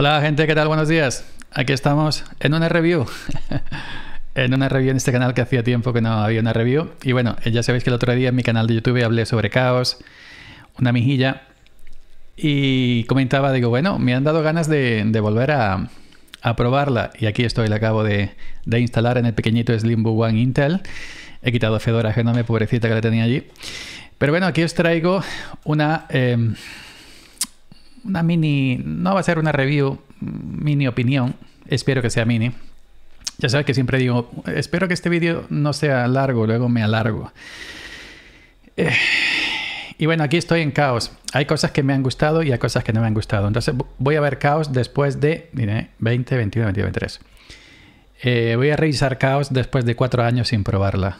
Hola gente, ¿qué tal? Buenos días. Aquí estamos en una review. en una review en este canal que hacía tiempo que no había una review. Y bueno, eh, ya sabéis que el otro día en mi canal de YouTube hablé sobre caos, una mijilla. Y comentaba, digo, bueno, me han dado ganas de, volver a, probarla. Y aquí estoy, la acabo de, instalar en el pequeñito Slimbook One Intel. He quitado Fedora Genome, pobrecita que la tenía allí. Pero bueno, aquí os traigo una... Em, una mini, no va a ser una review, mini opinión, espero que sea mini. Ya sabes que siempre digo, espero que este vídeo no sea largo, luego me alargo. Eh, y bueno, aquí estoy en caos. Hay cosas que me han gustado y hay cosas que no me han gustado. Entonces voy a ver caos después de, 20, 21, 23. voy a revisar caos después de cuatro años sin probarla.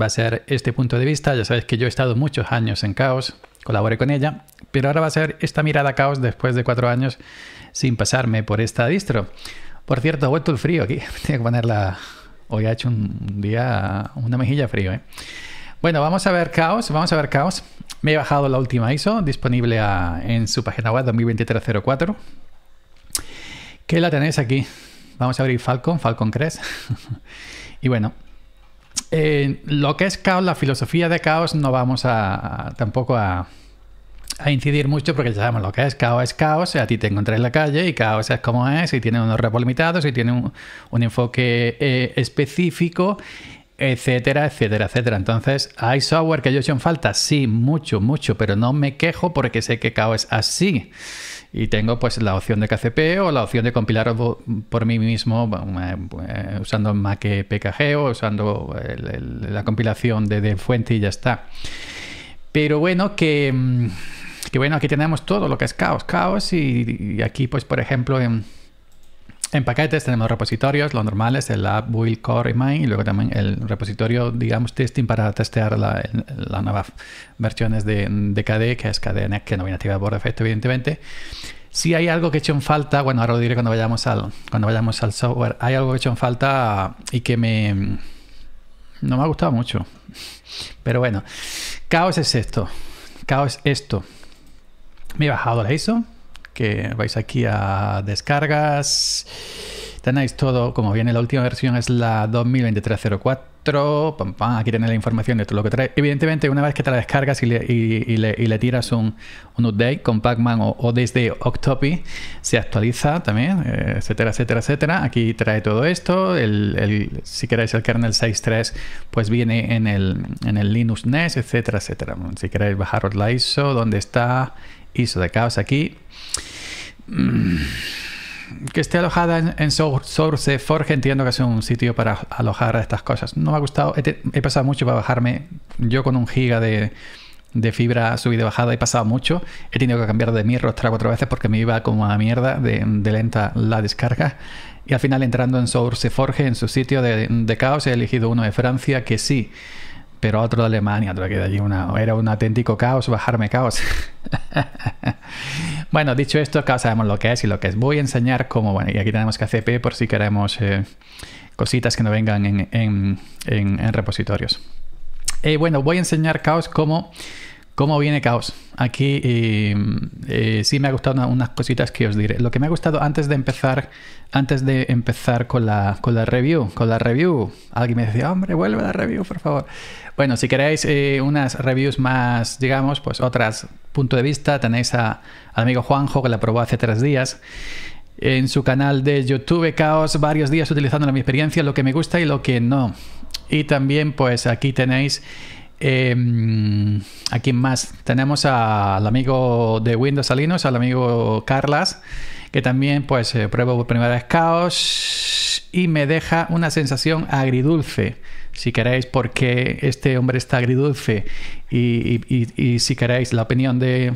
Va a ser este punto de vista. Ya sabes que yo he estado muchos años en caos colaboré con ella, pero ahora va a ser esta mirada caos después de cuatro años sin pasarme por esta distro. Por cierto, ha vuelto el frío aquí, tengo que ponerla... Hoy ha hecho un día, una mejilla frío, ¿eh? Bueno, vamos a ver Caos, vamos a ver Caos. Me he bajado la última ISO disponible en su página web 202304. Que la tenéis aquí. Vamos a abrir Falcon, Falcon Cres. y bueno, eh, lo que es caos, la filosofía de caos, no vamos a, tampoco a, incidir mucho porque ya sabemos lo que es. Caos es caos, a ti te encuentras en la calle y caos es como es, y tiene unos repos limitados, y tiene un, enfoque eh, específico, etcétera, etcétera, etcétera. Entonces, ¿hay software que yo he hecho en falta? Sí, mucho, mucho, pero no me quejo porque sé que caos es así y tengo pues la opción de KCP o la opción de compilar por mí mismo eh, eh, usando Mac PKG o usando la compilación de, de, fuente y ya está. Pero bueno, que, mm, bueno, aquí tenemos todo lo que es caos, caos y, y aquí pues por ejemplo en en paquetes tenemos repositorios, lo normal es el app build core y main, y luego también el repositorio, digamos, testing para testear las nuevas versiones de, de, KDE, que es KDE Next, que no viene por defecto, evidentemente. Si hay algo que he hecho en falta, bueno, ahora lo diré cuando vayamos al, cuando vayamos al software, hay algo que he hecho en falta y que me... no me ha gustado mucho. Pero bueno, caos es esto. Caos esto. Me he bajado la ISO, que vais aquí a descargas. Tenéis todo, como viene la última versión, es la 2023.04. aquí tenéis la información de todo lo que trae. Evidentemente, una vez que te la descargas y le, tiras un, update con Pac-Man o, desde Octopi, se actualiza también, eh, etcétera, etcétera, etcétera. Aquí trae todo esto. si queréis el kernel 6.3, pues viene en el, en el Linux NES, etcétera, etcétera. Si queréis bajaros la ISO, dónde está ISO de caos aquí. Mm, que esté alojada en, Source Forge, entiendo que es un sitio para alojar estas cosas. No me ha gustado, he, pasado mucho para bajarme. Yo con un giga de, fibra subida y bajada he pasado mucho. He tenido que cambiar de mi tres cuatro veces porque me iba como a mierda de, lenta la descarga. Y al final entrando en Forge, en su sitio de caos, he elegido uno de Francia que sí pero otro de Alemania, otro que de allí, una, era un auténtico caos, bajarme caos. bueno, dicho esto, caos sabemos lo que es y lo que es. Voy a enseñar cómo, bueno, y aquí tenemos KCP por si queremos eh, cositas que no vengan en, repositorios. Eh, bueno, voy a enseñar caos cómo ¿Cómo viene Caos? Aquí eh, eh, sí me ha gustado unas cositas que os diré. Lo que me ha gustado antes de empezar, antes de empezar con la, la review, con la review, alguien me decía, hombre, vuelve a la review, por favor. Bueno, si queréis eh, unas reviews más, digamos, pues otras punto de vista, tenéis a, al amigo Juanjo que la probó hace tres días en su canal de YouTube Caos varios días utilizando la mi experiencia, lo que me gusta y lo que no. Y también pues aquí tenéis aquí em, ¿A más? Tenemos al amigo de Windows Salinos, al amigo Carlas, que también pues eh, pruebo por primera vez Caos y me deja una sensación agridulce. Si queréis, porque este hombre está agridulce y, si queréis la opinión de,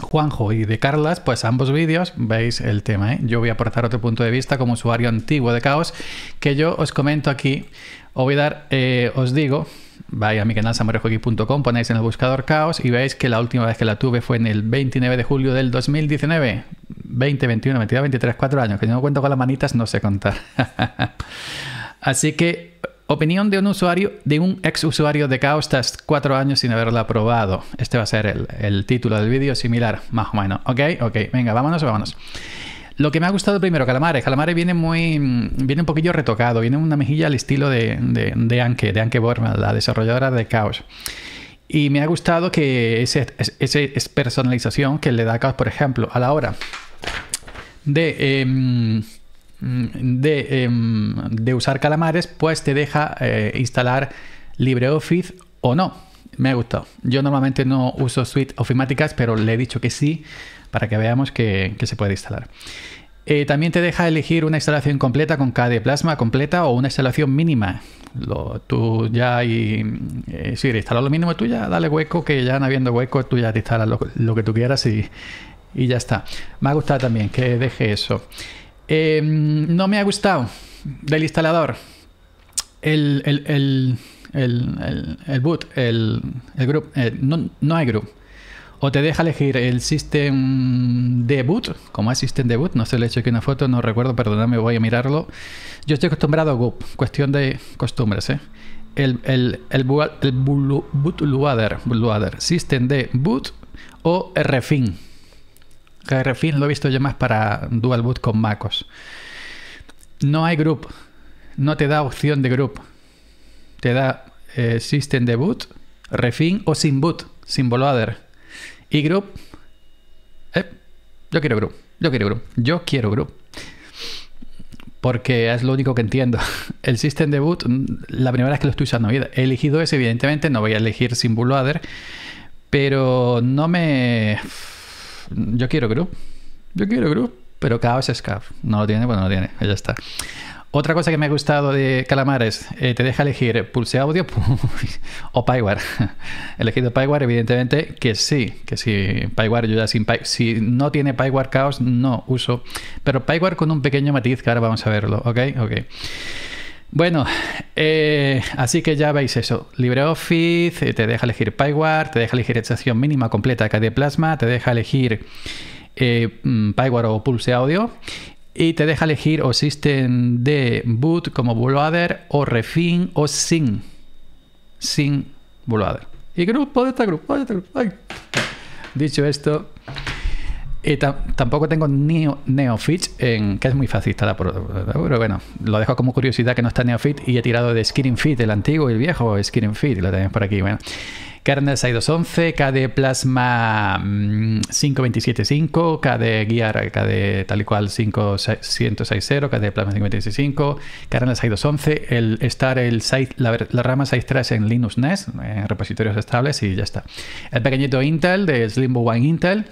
Juanjo y de Carlas, pues ambos vídeos veis el tema. ¿eh? Yo voy a aportar otro punto de vista como usuario antiguo de Caos que yo os comento aquí. Eh, os digo, Vais a mi canal samuraihockey.com, ponéis en el buscador caos y veis que la última vez que la tuve fue en el 29 de julio del 2019. 20, 21, 22, 23, 4 años. Que yo no cuento con las manitas, no sé contar. Así que Opinión de un usuario, de un ex usuario de Caos tras cuatro años sin haberla probado. Este va a ser el, el título del vídeo, similar, más o menos. Ok, ok, venga, vámonos, vámonos. Lo que me ha gustado primero, Calamares. Calamares viene muy. Mm, viene un poquillo retocado, viene una mejilla al estilo de, de, de Anke, de Borman, la desarrolladora de Chaos. Y me ha gustado que esa es personalización que le da Chaos, por ejemplo, a la hora de. Em, em, de, usar calamares, pues te deja eh, instalar LibreOffice o no. Me ha gustado. Yo normalmente no uso suite ofimáticas, pero le he dicho que sí para que veamos que, se puede instalar. Eh, también te deja elegir una instalación completa con KDE Plasma completa o una instalación mínima. Lo, tú ya y eh, si instalas lo mínimo, tú ya dale hueco, que ya no habiendo hueco, tú ya te instalas lo, que tú quieras y, ya está. Me ha gustado también que deje eso. Em, no me ha gustado del instalador el, boot, el, group. Eh, no, no, hay group o te deja elegir el System de Boot, como es System Boot, no sé, le he hecho aquí una foto, no recuerdo, perdóname, voy a mirarlo. Yo estoy acostumbrado a GOOP, cuestión de costumbres, ¿eh? El, el, el, bootloader, System de Boot o RFIN. RFIN lo he visto yo más para Dual Boot con MacOS. No hay group, no te da opción de group. Te da eh, System de Boot, Refin o sin boot, sin bootloader y Group. Eh, yo quiero Group. Yo quiero Group. Yo quiero Group. Porque es lo único que entiendo. El System Debut, mm, la primera vez que lo estoy usando he elegido ese, evidentemente. No voy a elegir sin Bullader. Pero no me. Yo quiero Group. Yo quiero Group. Pero es Scarf. No lo tiene, bueno, pues no lo tiene. Ya está. Otra cosa que me ha gustado de Calamares, eh, te deja elegir Pulse Audio o Pyware. He elegido Pyware, evidentemente que sí, que sí, Pyware, yo sin si no tiene Pyware Chaos, no uso, pero Pyware con un pequeño matiz, que ahora vamos a verlo, ¿ok? Ok. Bueno, eh, así que ya veis eso. LibreOffice, eh, te deja elegir Pyware, te deja elegir estación mínima completa acá de Plasma, te deja elegir eh, mm, o Pulse Audio y te deja elegir o System de boot como bootloader o refin o sin. Sin bootloader. Y grupo de esta grupo grupo. Dicho esto, y eh, tampoco tengo neo, NeoFit, en, que es muy fácil por. pero bueno, lo dejo como curiosidad que no está NeoFit y he tirado de Skirin Fit, el antiguo y el viejo skin Fit, lo tenéis por aquí. Bueno kernel 6211, KD Plasma 5275, mm, KD Gear, KD tal y cual 5160, KD Plasma 5265, kernel 6211, el estar el site, la, rama 6.3 en Linux NES, en repositorios estables y ya está. El pequeñito Intel de Slimbo One Intel,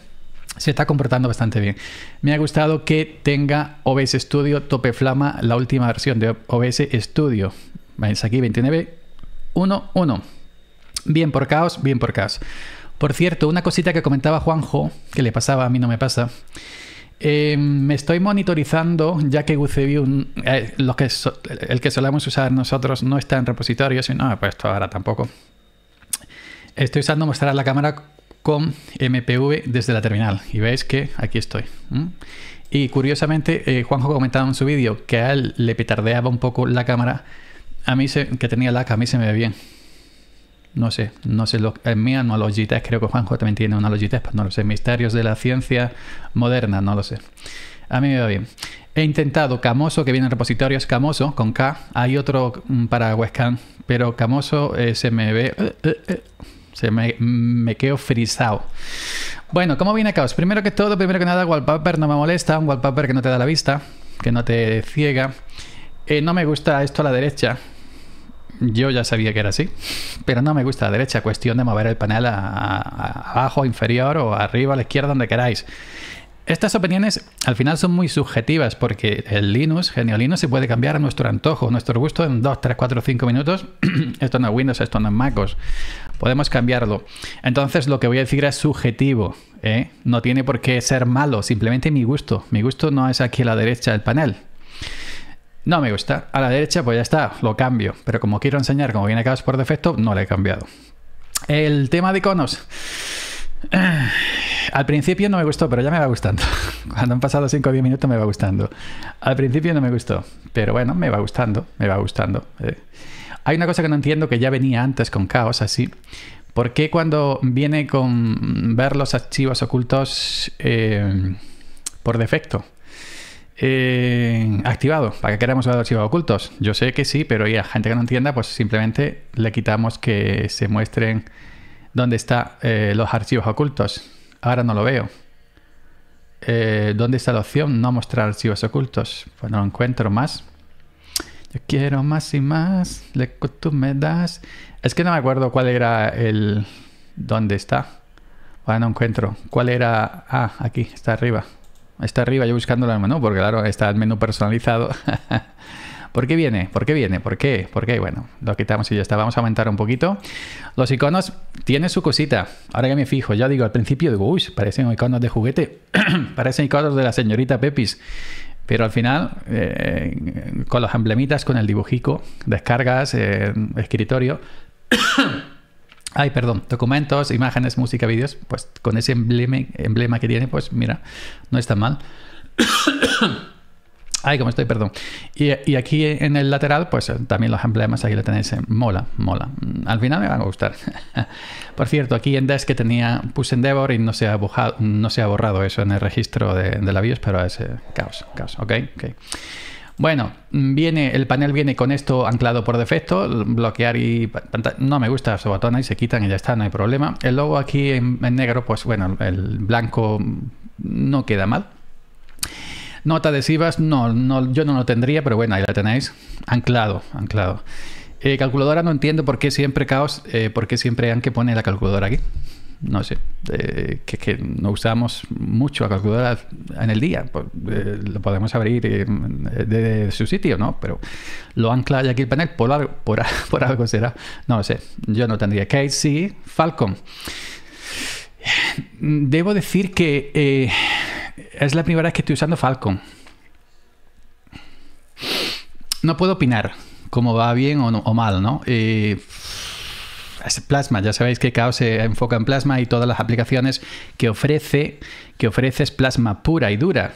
se está comportando bastante bien. Me ha gustado que tenga OBS Studio topeflama la última versión de OBS Studio. Vais aquí 29.1.1. Bien por caos, bien por caos. Por cierto, una cosita que comentaba Juanjo, que le pasaba, a mí no me pasa. Em, me estoy monitorizando, ya que GuceView, eh, que el que solemos usar nosotros, no está en repositorio, sino, no, ah, pues esto ahora tampoco. Estoy usando mostrar la cámara con MPV desde la terminal. Y veis que aquí estoy. Y curiosamente, eh, Juanjo comentaba en su vídeo que a él le petardeaba un poco la cámara. A mí se, que tenía lag, a mí se me ve bien no sé, no sé, lo, en mi analogía, creo que Juanjo también tiene una logitech, pero no lo sé, misterios de la ciencia moderna, no lo sé. A mí me va bien. He intentado Camoso, que viene en repositorios, Camoso, con K. Hay otro mm, para Webcam, pero Camoso eh, se me ve... Eh, eh, se me, mm, me quedo frisado. Bueno, ¿cómo viene Caos? Primero que todo, primero que nada, wallpaper no me molesta, un wallpaper que no te da la vista, que no te ciega. no me gusta esto a la derecha, yo ya sabía que era así, pero no me gusta la derecha, cuestión de mover el panel a, abajo, inferior o arriba, a la izquierda, donde queráis. Estas opiniones al final son muy subjetivas porque el Linux, genial Linux, se puede cambiar a nuestro antojo, a nuestro gusto en 2, 3, 4, 5 minutos. esto no es Windows, esto no es MacOS. Podemos cambiarlo. Entonces lo que voy a decir es subjetivo. ¿eh? No tiene por qué ser malo, simplemente mi gusto. Mi gusto no es aquí a la derecha del panel. No me gusta. A la derecha, pues ya está, lo cambio. Pero como quiero enseñar como viene caos por defecto, no lo he cambiado. El tema de iconos. Al principio no me gustó, pero ya me va gustando. Cuando han pasado 5 o 10 minutos me va gustando. Al principio no me gustó, pero bueno, me va gustando, me va gustando. Eh. Hay una cosa que no entiendo que ya venía antes con caos así. ¿Por qué cuando viene con ver los archivos ocultos eh, por defecto? Eh, activado. ¿Para qué queremos los archivos ocultos? Yo sé que sí, pero ya gente que no entienda, pues simplemente le quitamos que se muestren dónde están eh, los archivos ocultos. Ahora no lo veo. Eh, ¿Dónde está la opción no mostrar archivos ocultos? Pues no lo encuentro más. Yo quiero más y más. Le tú me das. Es que no me acuerdo cuál era el. ¿Dónde está? Ahora no encuentro. ¿Cuál era? Ah, aquí, está arriba. Está arriba yo buscando la mano porque claro, está el menú personalizado. ¿Por qué viene? ¿Por qué viene? ¿Por qué? ¿Por qué? Bueno, lo quitamos y ya está. Vamos a aumentar un poquito. Los iconos tienen su cosita. Ahora que me fijo, ya digo, al principio digo, uy, parecen iconos de juguete. parecen iconos de la señorita Pepis. Pero al final, eh, con los emblemitas, con el dibujico, descargas, eh, escritorio, Ay, perdón, documentos, imágenes, música, vídeos, pues con ese emblema, emblema que tiene, pues mira, no está mal. Ay, como estoy, perdón. Y, aquí en el lateral, pues eh, también los emblemas, ahí lo tenéis. Eh, mola, mola. Mm, al final me van a gustar. Por cierto, aquí en Desk que tenía, puse Endeavor y no se ha, no se ha borrado eso en el registro de, la BIOS, pero es eh, caos, caos. Ok, ok. Bueno, viene, el panel viene con esto anclado por defecto, bloquear y no me gusta, se botón, y se quitan y ya está, no hay problema. El logo aquí en, negro, pues bueno, el blanco no queda mal. Nota adhesivas, no, no, yo no lo tendría, pero bueno, ahí la tenéis, anclado, anclado. Eh, calculadora no entiendo por qué siempre caos, eh, por qué siempre han que pone la calculadora aquí no sé, eh, que, no usamos mucho la calculadora en el día. Pues, eh, lo podemos abrir desde eh, de su sitio, ¿no? Pero lo ancla aquí el panel, por algo, por, algo será. No lo sé, yo no tendría. sí Falcon. Debo decir que es la primera vez que estoy usando Falcon. No puedo opinar cómo va bien o, mal, ¿no? Plasma. Ya sabéis que Chaos se enfoca en Plasma y todas las aplicaciones que ofrece, que ofrece es Plasma pura y dura.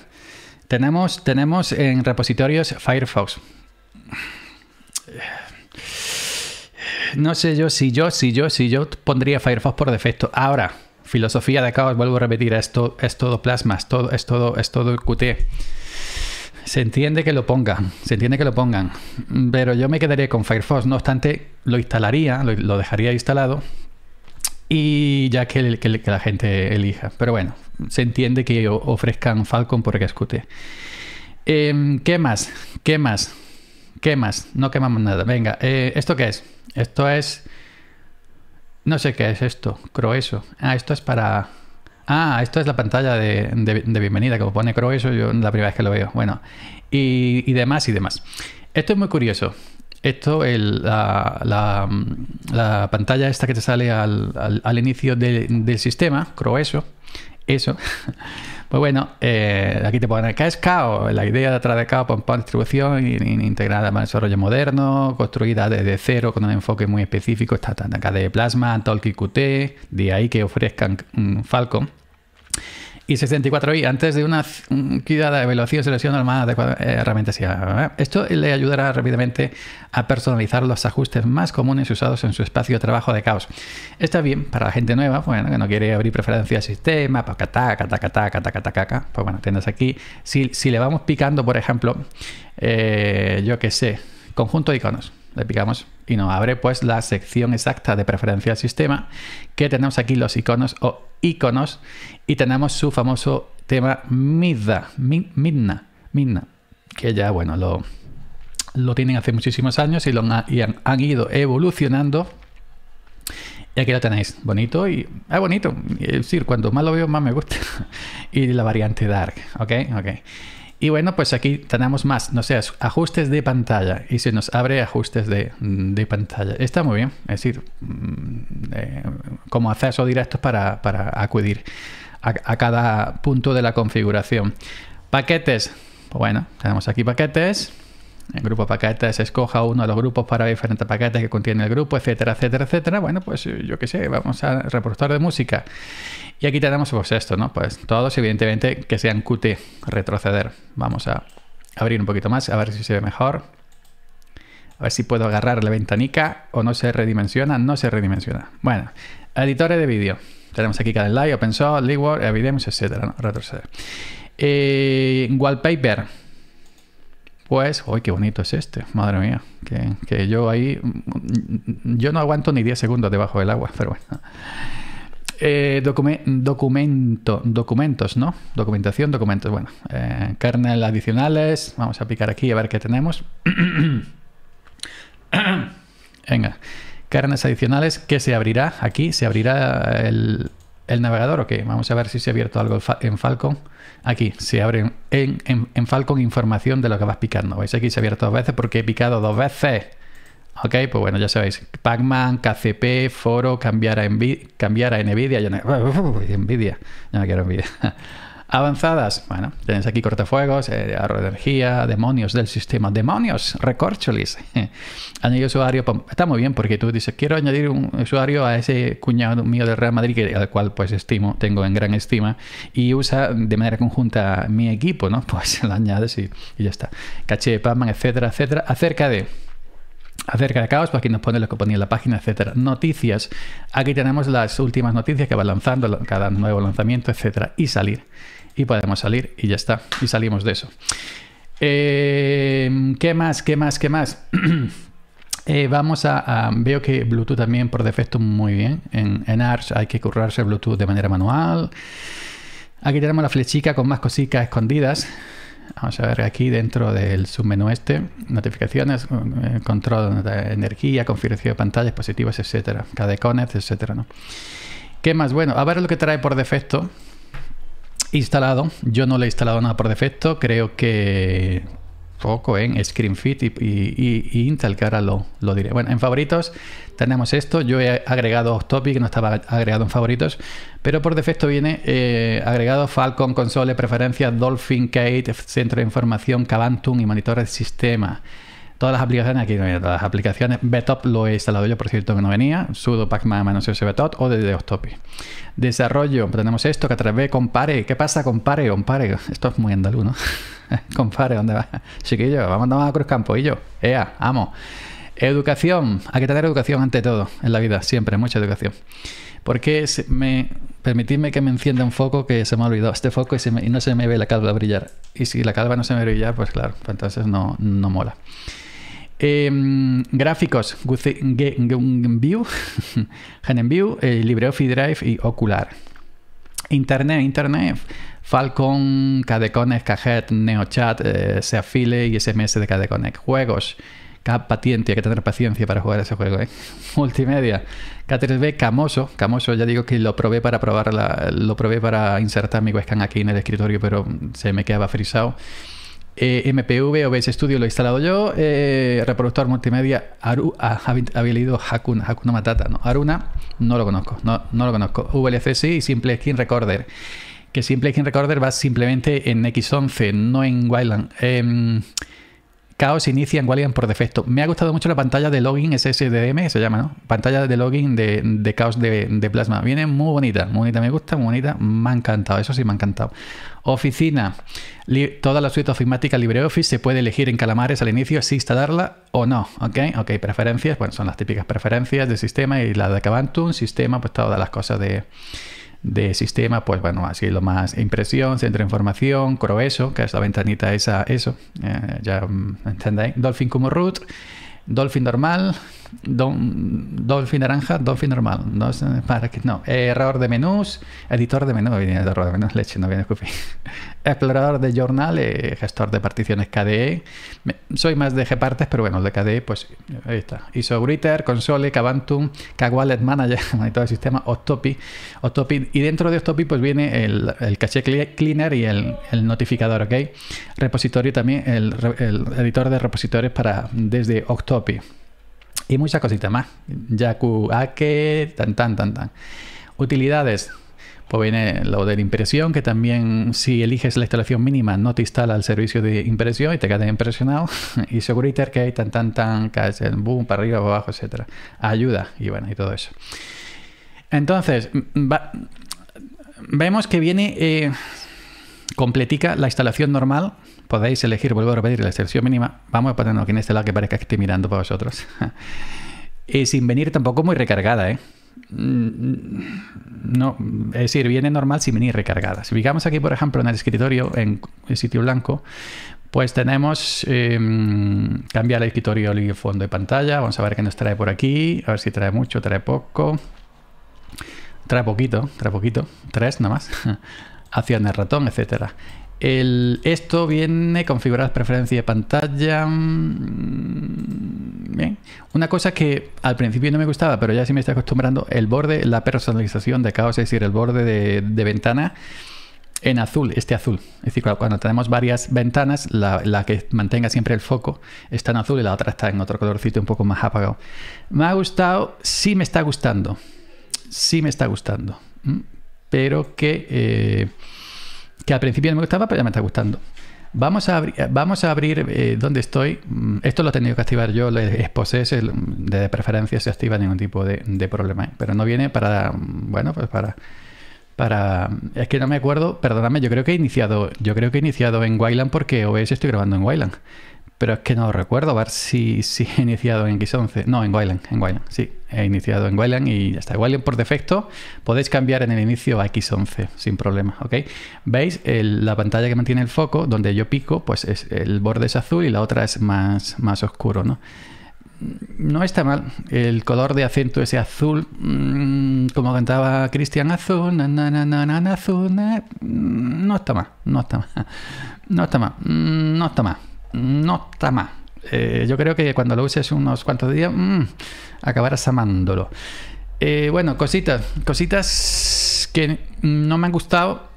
Tenemos, tenemos en repositorios Firefox. No sé yo si yo, si yo, si yo pondría Firefox por defecto. Ahora, filosofía de Chaos, vuelvo a repetir, es, es todo Plasma, es todo, es todo, es todo el Qt. Se entiende que lo pongan, se entiende que lo pongan, pero yo me quedaría con Firefox, no obstante, lo instalaría, lo, dejaría instalado y ya que, la gente elija. Pero bueno, se entiende que ofrezcan Falcon porque escute. Em, ¿Qué más? ¿Qué más? ¿Qué más? No quemamos nada. Venga, eh, ¿esto qué es? Esto es... No sé qué es esto, Croeso. Ah, esto es para... Ah, esto es la pantalla de, bienvenida, que pone Croeso, yo la primera vez que lo veo. Bueno, y, demás y demás. Esto es muy curioso. Esto, la, la, pantalla esta que te sale al, inicio del sistema, Croeso, eso Pues bueno, eh, aquí te ponen que es CAO, la idea detrás de CAO, Pompón pues, Distribución, integrada el desarrollo moderno, construida desde cero con un enfoque muy específico, está acá de Plasma, Talk y Qt, de ahí que ofrezcan Falcon y 64i antes de una cuidada de velocidad selección la más adecuada, Esto le ayudará rápidamente a personalizar los ajustes más comunes usados en su espacio de trabajo de caos. Está bien para la gente nueva, bueno, que no quiere abrir preferencias al sistema, para taca, taca, pues bueno, tienes aquí. Si, si le vamos picando, por ejemplo, eh, yo qué sé, conjunto de iconos le picamos y nos abre pues la sección exacta de preferencia del sistema que tenemos aquí los iconos o iconos y tenemos su famoso tema Midna, que ya bueno, lo, lo tienen hace muchísimos años y, lo han, ido evolucionando. Y aquí lo tenéis, bonito y... Ah, bonito. Es decir, cuanto más lo veo, más me gusta. y la variante dark, ¿ok? Ok. Y bueno, pues aquí tenemos más, no sé, ajustes de pantalla. Y se nos abre ajustes de, pantalla. Está muy bien, es decir, mm, eh, como acceso directo para, acudir a, a, cada punto de la configuración. Paquetes, bueno, tenemos aquí paquetes el grupo paquetes escoja uno de los grupos para diferentes paquetes que contiene el grupo, etcétera, etcétera, etcétera. Bueno, pues eh, yo qué sé, vamos a reproductor de música. Y aquí tenemos pues esto, ¿no? Pues todos evidentemente que sean Qt, retroceder. Vamos a abrir un poquito más, a ver si se ve mejor. A ver si puedo agarrar la ventanica o no se redimensiona, no se redimensiona. Bueno, editores de vídeo. Tenemos aquí Live, OpenSource, Leeward, Evidence, etcétera, retroceder. Eh, wallpaper pues, uy, qué bonito es este, madre mía, que, yo ahí, yo no aguanto ni 10 segundos debajo del agua, pero bueno. Eh, documento, documentos, ¿no? Documentación, documentos. Bueno, eh, adicionales. Vamos a picar aquí a ver qué tenemos. Venga, carnes adicionales ¿Qué se abrirá aquí, se abrirá el, el navegador, ok, vamos a ver si se ha abierto algo en Falcon. Aquí se abre en, en, Falcon información de lo que vas picando. ¿Veis? Aquí se ha abierto dos veces porque he picado dos veces. Ok, pues bueno, ya sabéis. Pacman, KCP, foro, cambiar a, cambiar NVIDIA. Yo no... quiero envidia Avanzadas, bueno, tenéis aquí cortafuegos, eh, de energía, demonios del sistema, demonios, recorcholis. Añadir usuario, está muy bien porque tú dices, quiero añadir un usuario a ese cuñado mío del Real Madrid, al cual pues estimo, tengo en gran estima, y usa de manera conjunta mi equipo, ¿no? Pues lo añades y, ya está. Cache de Batman, etcétera, etcétera, acerca de acerca de caos, pues aquí nos pone lo que ponía en la página, etcétera. Noticias. Aquí tenemos las últimas noticias que va lanzando, cada nuevo lanzamiento, etcétera. Y salir y podemos salir y ya está. Y salimos de eso. Em, ¿Qué más? ¿Qué más? ¿Qué más? Eh, vamos a, Veo que Bluetooth también por defecto muy bien. En, Arch hay que currarse Bluetooth de manera manual. Aquí tenemos la flechica con más cositas escondidas. Vamos a ver aquí dentro del submenú este, notificaciones, mm, eh, control de energía, configuración de pantallas, positivas, etcétera, cadecones, etcétera, ¿no? ¿Qué más? Bueno, a ver lo que trae por defecto. Instalado, yo no le he instalado nada por defecto, creo que poco en ScreenFit y, y, Intel, que ahora lo, lo, diré. Bueno, en favoritos tenemos esto. Yo he agregado Topic, no estaba agregado en favoritos, pero por defecto viene eh, agregado Falcon, console, preferencias, Dolphin, Kate, centro de información, Cavantum y monitor de sistema. Todas las aplicaciones, aquí todas las aplicaciones. Betop lo he instalado yo, por cierto, que no venía. Sudo Pacman, si Betop o de Octopi. Desarrollo, pues tenemos esto que a través de compare. ¿Qué pasa? Compare, compare. Esto es muy andaluz, ¿no? compare, ¿dónde va? Chiquillo, vamos, a Cruz Campo, y yo. Ea, amo. Educación, hay que tener educación ante todo en la vida, siempre, mucha educación. Porque me, permitidme que me encienda un foco que se me ha olvidado este foco y, no se me ve la calva brillar. Y si la calva no se me brilla pues claro, pues entonces no, no mola. Em, gráficos, GenView, eh, LibreOffice Drive y Ocular. Internet, Internet, Falcon, KDConnect, Cajet, NeoChat, eh, Seafile y SMS de KDConnect. Juegos, Cap Patiente, hay que tener paciencia para jugar ese juego. ¿eh? Multimedia, K3B, Camoso, Camoso ya digo que lo probé para probarlo, lo probé para insertar mi webcam aquí en el escritorio, pero se me quedaba frisado. Eh, MPV OBS Studio lo he instalado yo, eh, reproductor multimedia Aru, ah, había leído Hakuna, Matata, no, Aruna, no lo conozco, no, lo conozco, VLC sí y Simple Skin Recorder, que Simple Skin Recorder va simplemente en X11, no en Wildland. Eh, em, caos inicia en Guardian por defecto. Me ha gustado mucho la pantalla de login SSDM, se llama, ¿no? Pantalla de login de, caos de, Plasma. Viene muy bonita, muy bonita, me gusta, muy bonita. Me ha encantado, eso sí, me ha encantado. Oficina. toda la suite ofimática LibreOffice se puede elegir en Calamares al inicio si instalarla o no. ¿Ok? Ok, preferencias. Bueno, son las típicas preferencias de sistema y la de un Sistema, pues todas las cosas de de sistema, pues bueno, así lo más impresión, centro de información, Croeso, que es la ventanita esa, eso, eh, ya mm, entendéis, Dolphin como root, Dolphin normal, Don, naranja, Dolphin normal. No, para que, no. Eh, error de menús, editor de menús, viene error de menús, leche, no viene Scoopy. Explorador de journal, eh, gestor de particiones KDE. soy más de Gpartes, pero bueno, el de KDE, pues ahí está. ISO Gritter, Console, Kabantum, Kwallet Manager, todo el sistema, Octopi, Octopi. Y dentro de Octopi, pues viene el, el caché cleaner y el, notificador, ¿ok? Repositorio también, el, el editor de repositorios para desde Octopi. Y muchas cositas más. ya que tan, tan, tan, tan. Utilidades. Pues viene lo de la impresión, que también si eliges la instalación mínima no te instala el servicio de impresión y te quedas impresionado. y Seguriter que hay tan tan tan, el boom, para arriba, para abajo, etcétera. Ayuda y bueno, y todo eso. Entonces, mm, vemos que viene eh, completica la instalación normal podéis elegir, vuelvo a repetir, la excepción mínima. Vamos a ponernos aquí en este lado que parezca que estoy mirando para vosotros. y sin venir tampoco muy recargada, ¿eh? Mm, mm, no, es decir, viene normal sin venir recargada. Si fijamos aquí, por ejemplo, en el escritorio, en el sitio blanco, pues tenemos em, cambiar el escritorio el fondo de pantalla. Vamos a ver qué nos trae por aquí. A ver si trae mucho, trae poco. Trae poquito, trae poquito. Tres nomás. Acción de ratón, etcétera. El, esto viene configurar preferencia de pantalla. Mm, Una cosa que al principio no me gustaba, pero ya sí me está acostumbrando, el borde, la personalización de caos, es decir, el borde de, ventana en azul, este azul. Es decir, cuando tenemos varias ventanas, la, que mantenga siempre el foco está en azul y la otra está en otro colorcito un poco más apagado. Me ha gustado, sí me está gustando. Sí me está gustando. Pero que... Eh, que al principio no me gustaba, pero ya me está gustando. Vamos a, vamos a abrir eh, donde estoy. Mm, esto lo he tenido que activar yo, les exposé, de preferencia se activa ningún tipo de, problema. ¿eh? Pero no viene para, mm, bueno, pues para, para... Es que no me acuerdo, perdóname, yo creo que he iniciado, yo creo que he iniciado en Wayland porque OBS estoy grabando en Wayland. Pero es que no recuerdo, a ver si, si he iniciado en X11. No, en Wayland, en sí. He iniciado en Wayland y ya está. Wayland por defecto podéis cambiar en el inicio a X11 sin problema, ¿ok? ¿Veis? la pantalla que mantiene el foco, donde yo pico, pues es, el borde es azul y la otra es más, más oscuro, ¿no? no está mal. El color de acento ese azul, mm, como cantaba Cristian Azul, no está mal, no está mal, no está mal, mm, no está mal no está mal. Eh, yo creo que cuando lo uses unos cuantos días, mm, acabarás amándolo. Eh, bueno, cositas, cositas que no me han gustado.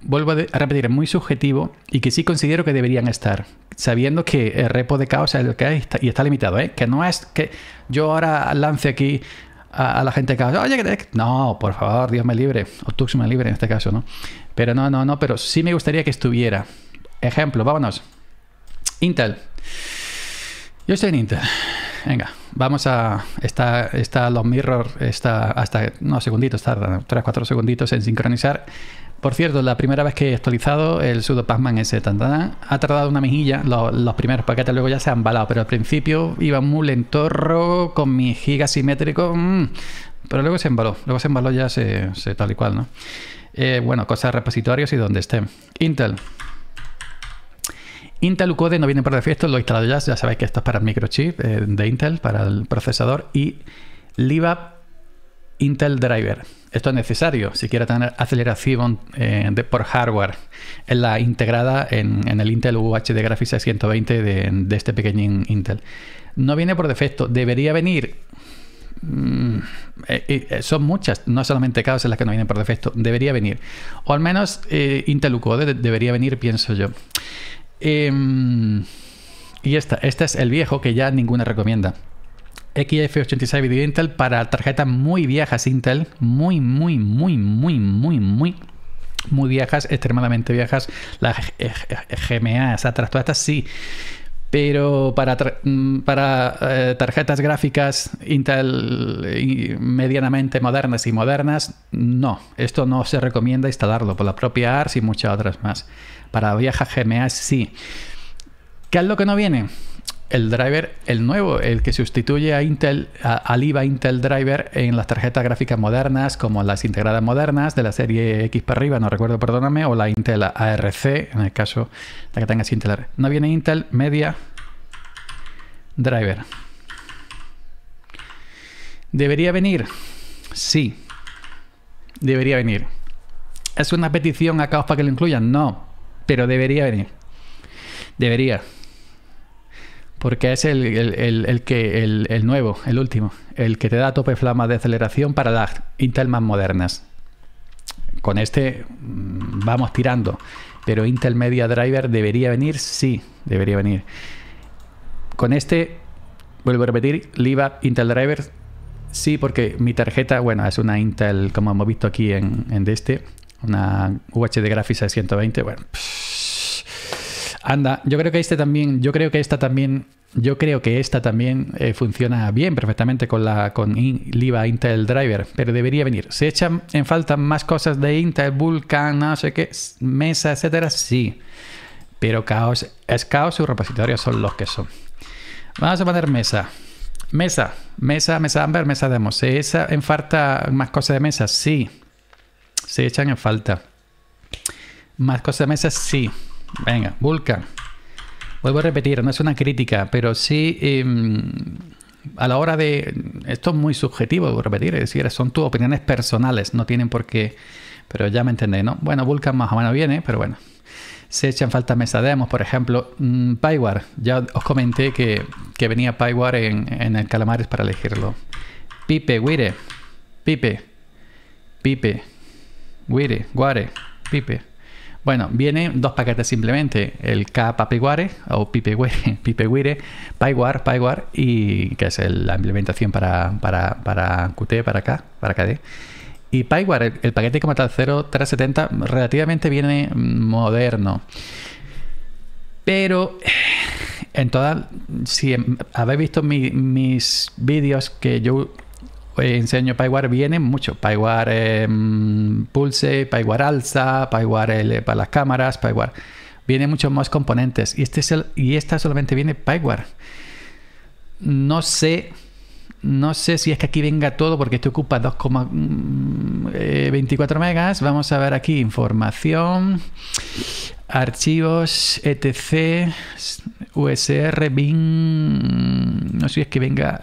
Vuelvo a repetir, muy subjetivo y que sí considero que deberían estar, sabiendo que el repo de caos es lo que hay y está limitado, ¿eh? Que no es que yo ahora lance aquí a, la gente de caos, oye, no, por favor, Dios me libre, o Tux me libre en este caso, ¿no? Pero no, no, no, pero sí me gustaría que estuviera. Ejemplo, vámonos. Intel. Yo estoy en Intel. Venga, vamos a. Está, está los mirror, está hasta unos segunditos, tardan 3-4 segunditos en sincronizar. Por cierto, la primera vez que he actualizado el sudo pacman ese ha tardado una mejilla, los, primeros paquetes luego ya se han balado, pero al principio iba muy lentorro con mi giga simétrico, mm, pero luego se embaló, luego se embaló ya se, tal y cual, ¿no? Eh, bueno, cosas repositorios y donde estén. Intel, Intel UCODE no viene por defecto, lo he instalado ya, ya sabéis que esto es para el microchip eh, de Intel, para el procesador, y LIVA Intel Driver. Esto es necesario si quiere tener aceleración eh, de, por hardware en la integrada en, el Intel UHD Graphics 620 de, de, este pequeño Intel. No viene por defecto, debería venir. Mm, eh, son muchas, no solamente casos en las que no vienen por defecto, debería venir. O al menos Intel Intel code debería venir, pienso yo. Em, y esta, este es el viejo que ya ninguna recomienda. XF86 Video Intel para tarjetas muy viejas Intel, muy, muy, muy, muy, muy, muy, muy viejas, extremadamente viejas. Las GMA, tarjetas, todas estas sí pero para, mm, para eh, tarjetas gráficas Intel eh, medianamente modernas y modernas, no, esto no se recomienda instalarlo por la propia ARS y muchas otras más. Para viejas GMA sí. ¿Qué es lo que no viene? el driver, el nuevo, el que sustituye a Intel, a, al IVA Intel Driver en las tarjetas gráficas modernas, como las integradas modernas de la serie X para arriba, no recuerdo, perdóname, o la Intel ARC, en el caso de que tengas Intel ARC. No viene Intel Media Driver. ¿Debería venir? Sí. Debería venir. ¿Es una petición a Caos para que lo incluyan? No. Pero debería venir. Debería. Porque es el, que, el, nuevo, el último, el que te da tope flama de aceleración para las Intel más modernas. Con este mm, vamos tirando, pero Intel Media Driver debería venir, sí, debería venir. Con este, vuelvo a repetir, LIVA Intel Driver, sí, porque mi tarjeta, bueno, es una Intel, como hemos visto aquí en, este, una UHD Graphics 120, bueno. Anda, yo creo que este también, yo creo que esta también, yo creo que esta también eh, funciona bien perfectamente con la con Intel Driver, pero debería venir. ¿Se echan en falta más cosas de Intel, Vulkan, no sé qué, mesa, etcétera? Sí. Pero caos es caos, sus repositorios son los que son. Vamos a poner mesa. Mesa, mesa, mesa Amber, mesa Demos, ¿Se echan en falta más cosas de mesa? Sí. Se echan en falta. Más cosas de mesa, sí. Venga, Vulkan. Vuelvo a repetir, no es una crítica, pero sí em, a la hora de... Esto es muy subjetivo, vuelvo a repetir, es decir, son tus opiniones personales, no tienen por qué... Pero ya me entendéis, ¿no? Bueno, Vulcan más o menos viene, pero bueno. Se echan falta mesa demos, por ejemplo, mm, Paiwar, Ya os comenté que, venía Pywar en, en, el Calamares para elegirlo. Pipe, Guire, Pipe. Pipe. Wire, Guare. Pipe. Bueno, vienen dos paquetes simplemente, el K papiware o PipeWare, Pipewire, Pywar, y que es la implementación para, para, para Qt, para K, para KD. Y PyWare, el, paquete como tal 0370, relativamente viene moderno. Pero en todas, si em, habéis visto mis vídeos que yo pues enseño PyWare viene mucho. PyWare eh, mm, Pulse, PyWare Alza, PyWare eh, L para las cámaras, PyWare... Viene muchos más componentes. Y, este es el, y esta solamente viene PyWare. No sé no sé si es que aquí venga todo porque esto ocupa 2,24 mm, eh, megas. Vamos a ver aquí información, archivos, etc, USR, bin. No sé si es que venga.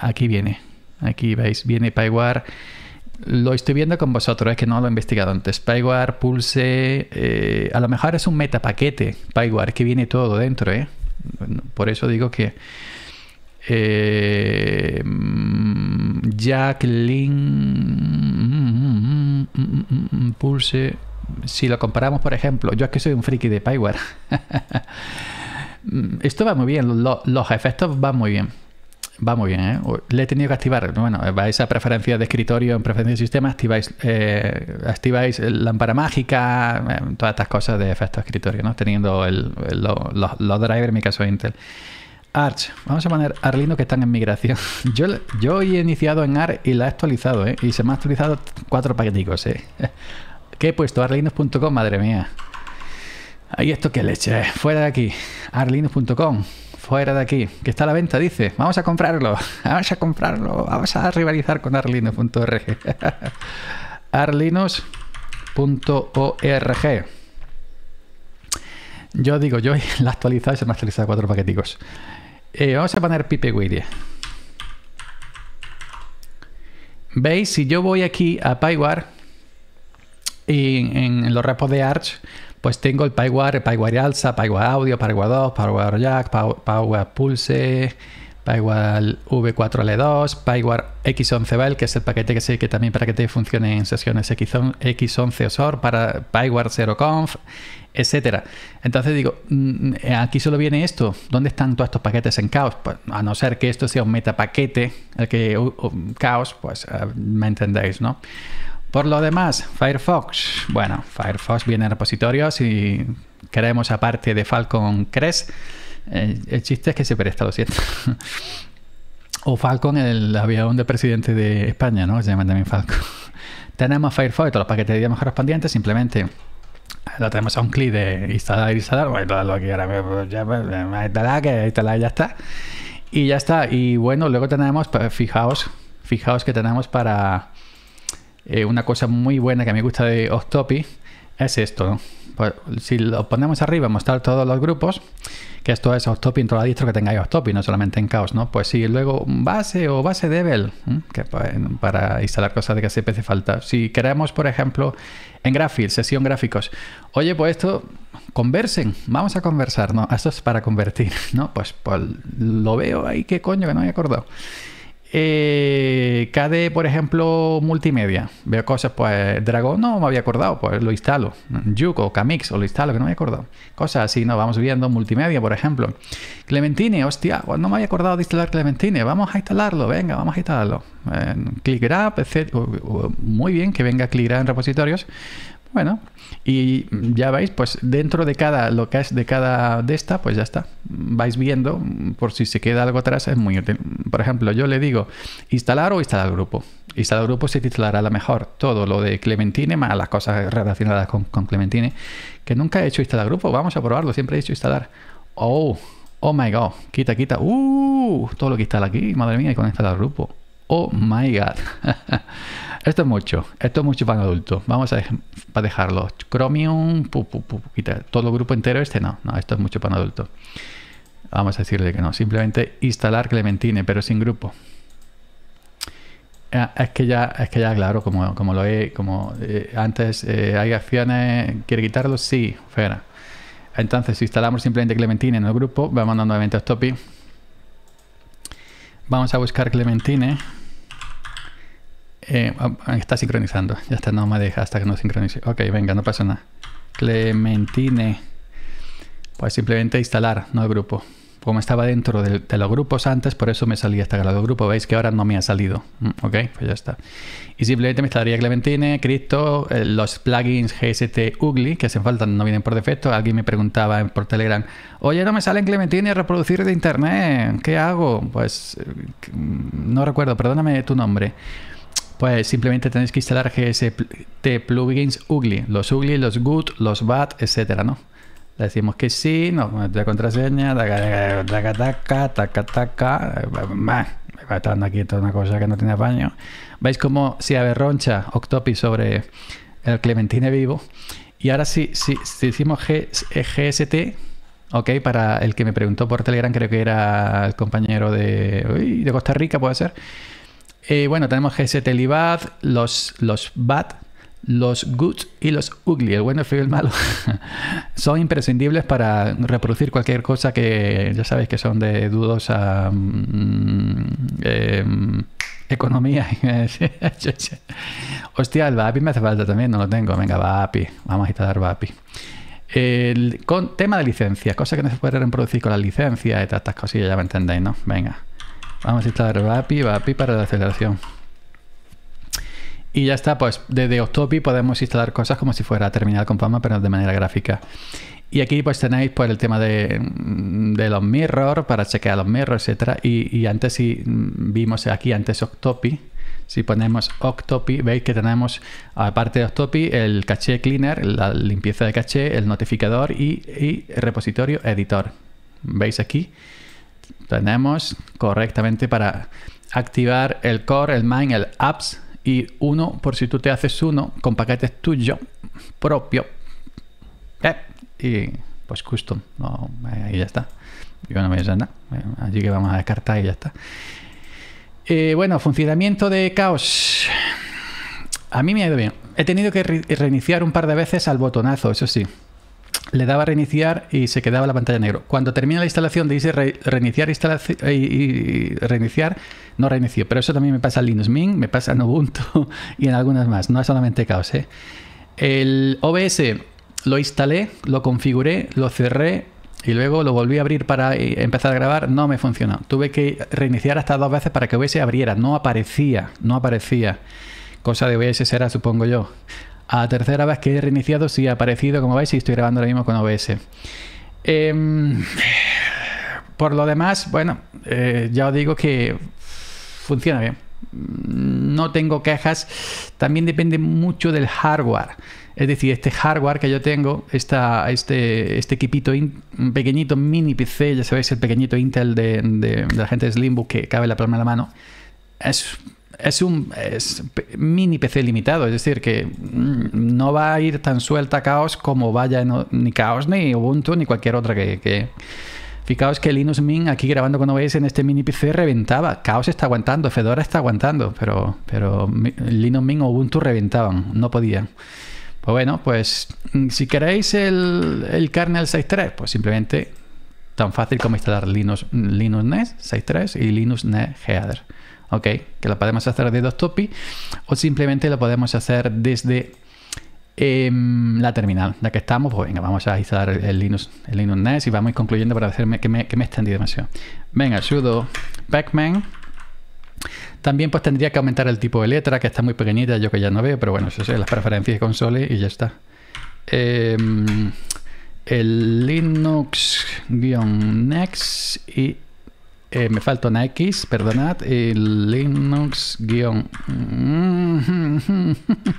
aquí viene. Aquí veis, viene PyWare. Lo estoy viendo con vosotros, es que no lo he investigado antes. PyWare, Pulse, eh, a lo mejor es un meta paquete, PyWare, que viene todo dentro, ¿eh? Por eso digo que... Eh, Jacqueline Pulse. Si lo comparamos, por ejemplo, yo es que soy un friki de Pyware. Esto va muy bien, los efectos van muy bien. Va muy bien, ¿eh? Le he tenido que activar. Bueno, vais a preferencias de escritorio, en preferencia de sistema, activáis, eh, activáis lámpara mágica, eh, todas estas cosas de efecto escritorio, ¿no? Teniendo los, drivers, en mi caso Intel. Arch, vamos a poner Arlino que están en migración. Yo, yo he iniciado en Arch y la he actualizado, ¿eh? Y se me ha actualizado cuatro paqueticos, ¿eh? ¿Qué he puesto? Arlinux.com, madre mía. Ahí esto que leche, ¿eh? fuera de aquí. Arlinux.com fuera de aquí, que está a la venta, dice, vamos a comprarlo, vamos a comprarlo, vamos a rivalizar con arlinos.org. arlinos.org. Yo digo, yo la he actualizado y se me ha cuatro paqueticos. Eh, vamos a poner Pipe ¿Veis? Si yo voy aquí a PyWare y en los repos de Arch, pues tengo el el PyWire Alsa, PyWire Audio, PyWire 2, PyWire Jack, PyWire Pulse, PyWire V4L2, PyWire x 11 Bell, que es el paquete que sé que también para que te funcione en sesiones X11, X11 OSOR, para 0Conf, etcétera. Entonces digo, mm, aquí solo viene esto. ¿Dónde están todos estos paquetes en caos? Pues a no ser que esto sea un metapaquete, el que uh, uh, caos, pues eh, me entendéis, ¿no? Por lo demás, Firefox. Bueno, Firefox viene en repositorios y queremos aparte de Falcon Cres. Eh, el, chiste es que se presta, lo siento. o Falcon, el avión del presidente de España, ¿no? Se llama también Falcon. tenemos Firefox y todos los paquetes de idiomas correspondientes, simplemente eh, lo tenemos a un clic de instalar, instalar, Bueno, ahora, pues, instalar, que ya está. Y ya está. Y bueno, luego tenemos, pues, fijaos, fijaos que tenemos para eh, una cosa muy buena que me gusta de Octopi es esto. ¿no? Pues, si lo ponemos arriba, mostrar todos los grupos, que esto es Octopi en toda la distro que tengáis Octopi, no solamente en caos ¿no? Pues si luego base o base Devel, que pues, para instalar cosas de que se hace falta. Si queremos, por ejemplo, en Graphics, sesión gráficos, oye, pues esto, conversen, vamos a conversar, ¿no? Esto es para convertir, ¿no? Pues, pues lo veo ahí, qué coño, que no me he acordado. Eh, KDE, por ejemplo, multimedia. Veo cosas, pues Dragon no me había acordado, pues lo instalo. Yuko, Camix, o lo instalo, que no me había acordado. Cosas así, ¿no? Vamos viendo multimedia, por ejemplo. Clementine, hostia, pues, no me había acordado de instalar Clementine. Vamos a instalarlo, venga, vamos a instalarlo. Eh, etc. Uh, uh, muy bien que venga ClickGrab en repositorios, bueno, y ya veis pues dentro de cada lo que es de cada de esta, pues ya está. Vais viendo por si se queda algo atrás, es muy Por ejemplo, yo le digo instalar o instalar grupo. Instalar grupo se titulará a lo mejor todo lo de Clementine más las cosas relacionadas con, Clementine. Que nunca he hecho instalar grupo, vamos a probarlo, siempre he hecho instalar. Oh, oh my god, quita, quita, uh, todo lo que instala aquí, madre mía, y con instalar grupo. Oh my god. Esto es mucho, esto es mucho para adulto, Vamos a, dejarlo. Chromium, todo el grupo entero. Este no, no, esto es mucho para adulto, Vamos a decirle que no. Simplemente instalar Clementine, pero sin grupo. Ah, es que ya, es que ya claro, como, como lo he, como eh, antes eh, hay acciones, ¿quiere quitarlo? Sí, fuera. Entonces, si instalamos simplemente Clementine en el grupo, vamos a nuevamente a stopi, Vamos a buscar Clementine. Eh, ah, ah, está sincronizando. Ya está, no me deja hasta que no sincronice. Ok, venga, no pasa nada. Clementine. Pues simplemente instalar, no el grupo. Como estaba dentro de, los grupos antes, por eso me salía este grado grupo. Veis que ahora no me ha salido. Mm, ok, pues ya está. Y simplemente me instalaría Clementine, Cristo, eh, los plugins GST Ugly que hacen falta, no vienen por defecto. Alguien me preguntaba por Telegram, oye, no me salen Clementine a reproducir de internet. ¿Qué hago? Pues eh, mm, no recuerdo, perdóname tu nombre pues simplemente tenéis que instalar GST plugins ugly, los ugly, los good, los bad, etcétera, ¿no? Le decimos que sí, no, la contraseña, taca, taca, taca, taca, taca, me va estando aquí toda una cosa que no tiene baño. ¿Veis cómo se aberroncha Octopi sobre el Clementine vivo? Y ahora sí, si, si hicimos G, eh, GST, ok, para el que me preguntó por Telegram, creo que era el compañero de, de Costa Rica, puede ser. Eh, bueno, tenemos GST y los, los bad, los good y los ugly, el bueno, el feo y el malo, son imprescindibles para reproducir cualquier cosa que ya sabéis que son de dudosa mm, eh, economía. Hostia, el VAPI me hace falta también, no lo tengo. Venga, VAPI, vamos a instalar VAPI. El con, tema de licencia, Cosa que no se puede reproducir con la licencia y estas cosillas, ya me entendéis, ¿no? Venga. Vamos a instalar VAPI, VAPI para la aceleración. Y ya está, pues desde Octopi podemos instalar cosas como si fuera terminal con Fama pero de manera gráfica. Y aquí pues tenéis por pues, el tema mm, de, los mirror para chequear los mirror, etcétera Y, antes si mm, vimos aquí antes Octopi, si ponemos Octopi, veis que tenemos, aparte de Octopi, el caché cleaner, la limpieza de caché, el notificador y, y repositorio editor. ¿Veis aquí? tenemos correctamente para activar el core, el main, el apps y uno por si tú te haces uno con paquetes tuyo propio eh, y pues custom ahí ya está yo no me a nada que vamos a descartar y ya está eh, bueno funcionamiento de caos a mí me ha ido bien he tenido que reiniciar un par de veces al botonazo eso sí le daba reiniciar y se quedaba la pantalla negra. negro. Cuando termina la instalación, dice reiniciar, instalación, eh, y, reiniciar, no reinicio. Pero eso también me pasa en Linux Mint, me pasa en Ubuntu y en algunas más. No es solamente caos. ¿eh? El OBS lo instalé, lo configuré, lo cerré y luego lo volví a abrir para eh, empezar a grabar. No me funcionó. Tuve que reiniciar hasta dos veces para que OBS abriera. No aparecía, no aparecía. Cosa de OBS era supongo yo a tercera vez que he reiniciado sí ha aparecido, como veis, y estoy grabando ahora mismo con OBS. Em, por lo demás, bueno, eh, ya os digo que funciona bien. No tengo quejas. También depende mucho del hardware. Es decir, este hardware que yo tengo, esta, este, este equipito un pequeñito mini PC, ya sabéis, el pequeñito Intel de, de la gente de Slimbook que cabe la palma de la mano, es es un mini PC limitado, es decir, que mm, no va a ir tan suelta caos Chaos como vaya ni caos ni Ubuntu, ni cualquier otra que, Fijaos que Linux Mint aquí grabando cuando veis en este mini PC reventaba. caos está aguantando, Fedora está aguantando, pero, pero Linux Mint o Ubuntu reventaban, no podían. Pues bueno, pues mm, si queréis el, kernel 6.3, pues simplemente tan fácil como instalar Linux, Linux 6.3 y Linux NES Header. ¿ok? Que la podemos hacer de dos topi o simplemente la podemos hacer desde em, la terminal, la que estamos. Pues venga, vamos a instalar el Linux, el Linux NES y vamos concluyendo para hacerme que me, que me demasiado. Venga, sudo pacman. También pues tendría que aumentar el tipo de letra, que está muy pequeñita, yo que ya no veo, pero bueno, eso es las preferencias de console y ya está. Em, el linux next y eh, me falta una X, perdonad. Linux guión.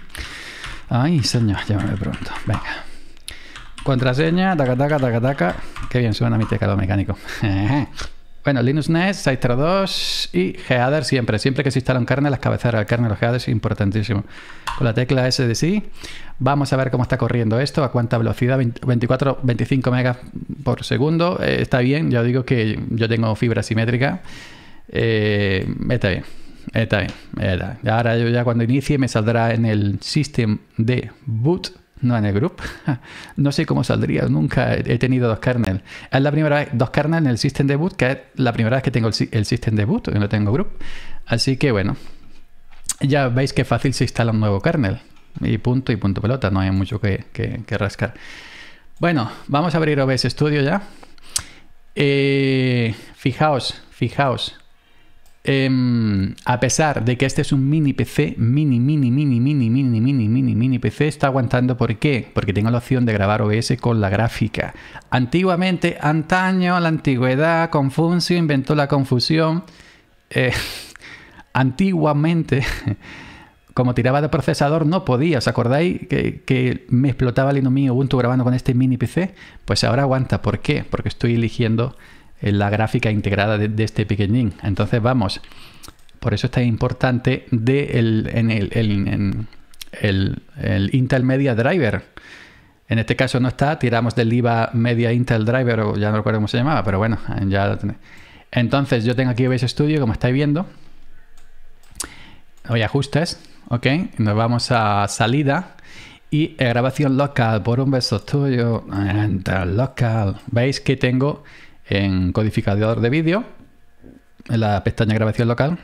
Ay, señor, llámame pronto. Venga. Contraseña, taca, taca, taca, taca. Qué bien suena mi teclado mecánico. Bueno, Linux NES, Citra 2 y Header siempre. Siempre que se instala un las cabeceras del kernel, los headers, importantísimo. Con la tecla S de sí, vamos a ver cómo está corriendo esto, a cuánta velocidad, 24, 25 megas por segundo. Eh, está bien, ya digo que yo tengo fibra simétrica. Eh, está bien, está bien, Ahora yo ya cuando inicie me saldrá en el System de Boot no en el group, no sé cómo saldría, nunca he tenido dos kernels. Es la primera vez, dos kernels en el system debut, que es la primera vez que tengo el, el system debut, que no tengo group. Así que bueno, ya veis que fácil se instala un nuevo kernel. Y punto y punto pelota, no hay mucho que, rascar. Bueno, vamos a abrir OBS Studio ya. Eh, fijaos, fijaos, Em, a pesar de que este es un mini PC, mini, mini, mini, mini, mini, mini, mini, mini PC, está aguantando. ¿Por qué? Porque tengo la opción de grabar OBS con la gráfica. Antiguamente, antaño, la antigüedad, Confucio inventó la confusión. Eh, antiguamente, como tiraba de procesador, no podía. ¿Os acordáis que, me explotaba el hino mío Ubuntu grabando con este mini PC? Pues ahora aguanta. ¿Por qué? Porque estoy eligiendo en la gráfica integrada de, este pequeñín. Entonces vamos, por eso está importante de el, en el, Intel Media Driver. En este caso no está, tiramos del IVA Media Intel Driver, o ya no recuerdo cómo se llamaba, pero bueno, ya Entonces yo tengo aquí Visual Studio, como estáis viendo. hoy ajustes, ok, nos vamos a salida y grabación local por un beso tuyo, local. Veis que tengo en codificador de vídeo, en la pestaña grabación local.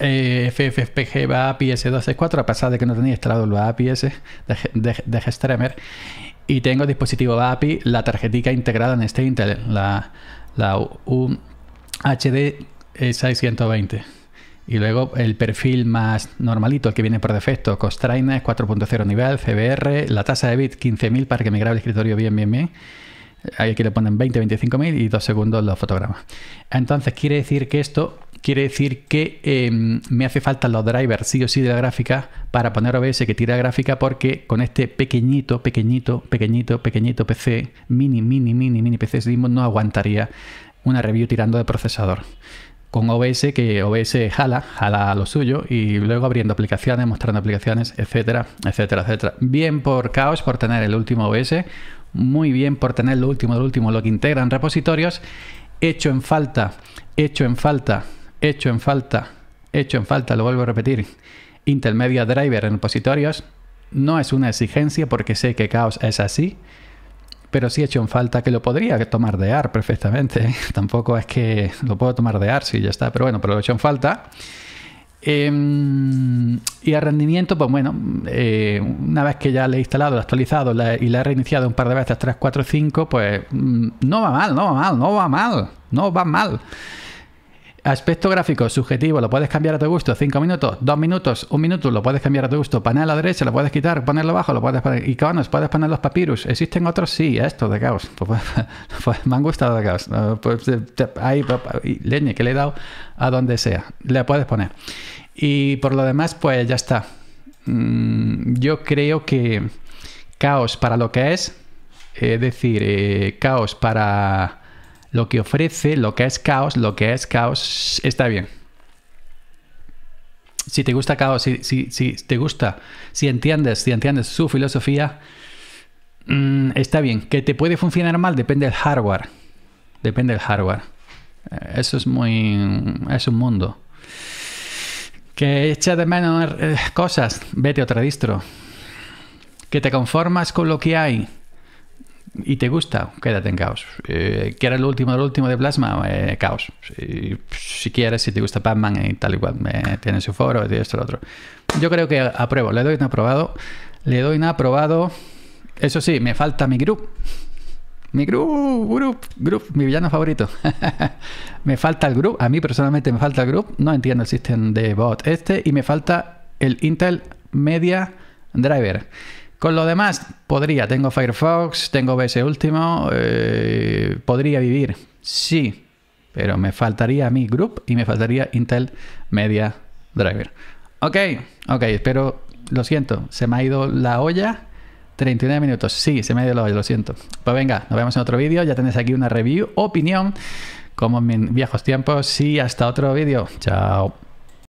Eh, FFPG va a ps 264, a pesar de que no tenía instalado el APS de, de, de Y tengo dispositivo API, la tarjetita integrada en este Intel, la, la UHD 620. E y luego el perfil más normalito, el que viene por defecto, Costrainer 4.0 nivel, CBR, la tasa de bit 15.000 para que me grabe el escritorio bien, bien, bien aquí le ponen 20, 25 mil y dos segundos los fotogramas. Entonces quiere decir que esto quiere decir que em, me hace falta los drivers sí o sí de la gráfica para poner OBS que tira gráfica porque con este pequeñito, pequeñito, pequeñito, pequeñito PC, mini, mini, mini, mini PC no aguantaría una review tirando de procesador. Con OBS que OBS jala, jala lo suyo y luego abriendo aplicaciones, mostrando aplicaciones, etcétera, etcétera, etcétera. Bien por Caos por tener el último OBS, muy bien por tener lo último, lo último, lo que integran repositorios, hecho en falta, hecho en falta, hecho en falta, hecho en falta, lo vuelvo a repetir, intermedia driver en repositorios, no es una exigencia porque sé que Chaos es así, pero sí he hecho en falta que lo podría tomar de AR perfectamente. Tampoco es que lo puedo tomar de AR si ya está, pero bueno, pero lo he hecho en falta. Em, y el rendimiento, pues bueno, eh, una vez que ya le he instalado, lo he actualizado y la he reiniciado un par de veces, 3, 4, 5, pues mm, no va mal, no va mal, no va mal, no va mal. Aspecto gráfico subjetivo, lo puedes cambiar a tu gusto, 5 minutos, 2 minutos, 1 minuto, lo puedes cambiar a tu gusto. Panel a la derecha, lo puedes quitar, ponerlo abajo, lo puedes poner. Iconos, puedes poner los papyrus. ¿Existen otros? Sí, estos de caos. Pues, pues, me han gustado de caos. Pues, hay eh, leña que le he dado a donde sea. Le puedes poner. Y por lo demás, pues ya está. Mm, yo creo que caos para lo que es, es decir, eh, caos para lo que ofrece, lo que es caos, lo que es caos, está bien. Si te gusta caos, si, si, te gusta, si entiendes, si entiendes su filosofía, mm, está bien. Que te puede funcionar mal, depende del hardware. Depende del hardware. Eh, eso es muy. es un mundo. Que echa de menos eh, cosas, vete a otra distro. Que te conformas con lo que hay, y te gusta, quédate en Caos. Eh, ¿Quieres el último, último de Plasma? caos. Eh, si, quieres, si te gusta Batman y tal y cual, tiene su foro, y esto, lo otro. Yo creo que apruebo, le doy un aprobado. Le doy un aprobado. Eso sí, me falta mi grupo. Mi grupo group, group, mi villano favorito. me falta el grupo. a mí personalmente me falta el grupo. No entiendo el sistema de bot este y me falta el Intel Media Driver con lo demás, podría. Tengo Firefox, tengo BS último, eh, podría vivir. Sí, pero me faltaría mi group y me faltaría Intel Media Driver. Ok, ok, pero lo siento, se me ha ido la olla. 39 minutos, sí, se me ha ido la olla, lo siento. Pues venga, nos vemos en otro vídeo. Ya tenéis aquí una review, opinión, como en viejos tiempos. Sí, hasta otro vídeo. Chao.